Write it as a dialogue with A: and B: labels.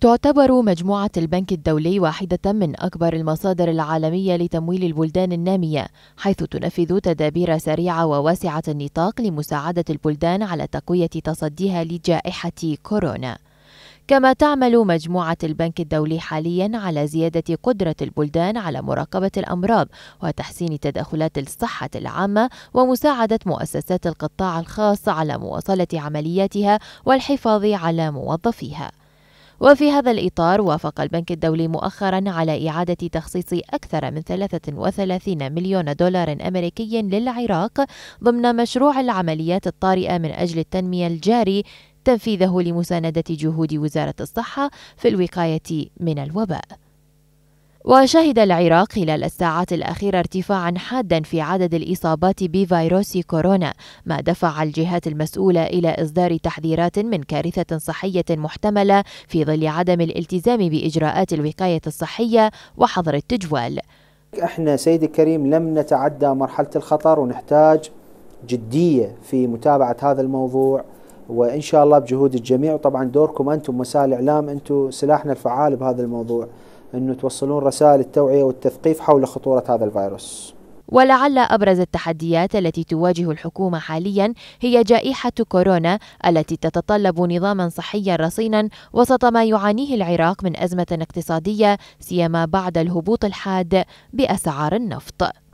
A: تعتبر مجموعة البنك الدولي واحدة من أكبر المصادر العالمية لتمويل البلدان النامية، حيث تنفذ تدابير سريعة وواسعة النطاق لمساعدة البلدان على تقوية تصديها لجائحة كورونا. كما تعمل مجموعة البنك الدولي حاليا على زيادة قدرة البلدان على مراقبة الأمراض وتحسين تدخلات الصحة العامة ومساعدة مؤسسات القطاع الخاص على مواصلة عملياتها والحفاظ على موظفيها. وفي هذا الإطار وافق البنك الدولي مؤخرا على إعادة تخصيص أكثر من 33 مليون دولار أمريكي للعراق ضمن مشروع العمليات الطارئة من أجل التنمية الجاري تنفيذه لمساندة جهود وزارة الصحة في الوقاية من الوباء وشهد العراق خلال الساعات الأخيرة ارتفاعا حادا في عدد الإصابات بفيروس كورونا ما دفع الجهات المسؤولة إلى إصدار تحذيرات من كارثة صحية محتملة في ظل عدم الالتزام بإجراءات الوقاية الصحية وحظر التجوال
B: احنا سيدي الكريم لم نتعدى مرحلة الخطر ونحتاج جدية في متابعة هذا الموضوع وإن شاء الله بجهود الجميع وطبعا دوركم أنتم وسائل الإعلام أنتم سلاحنا الفعال بهذا الموضوع أنه توصلون رسائل التوعية والتثقيف حول خطورة هذا الفيروس
A: ولعل أبرز التحديات التي تواجه الحكومة حاليا هي جائحة كورونا التي تتطلب نظاما صحيا رصينا وسط ما يعانيه العراق من أزمة اقتصادية سيما بعد الهبوط الحاد بأسعار النفط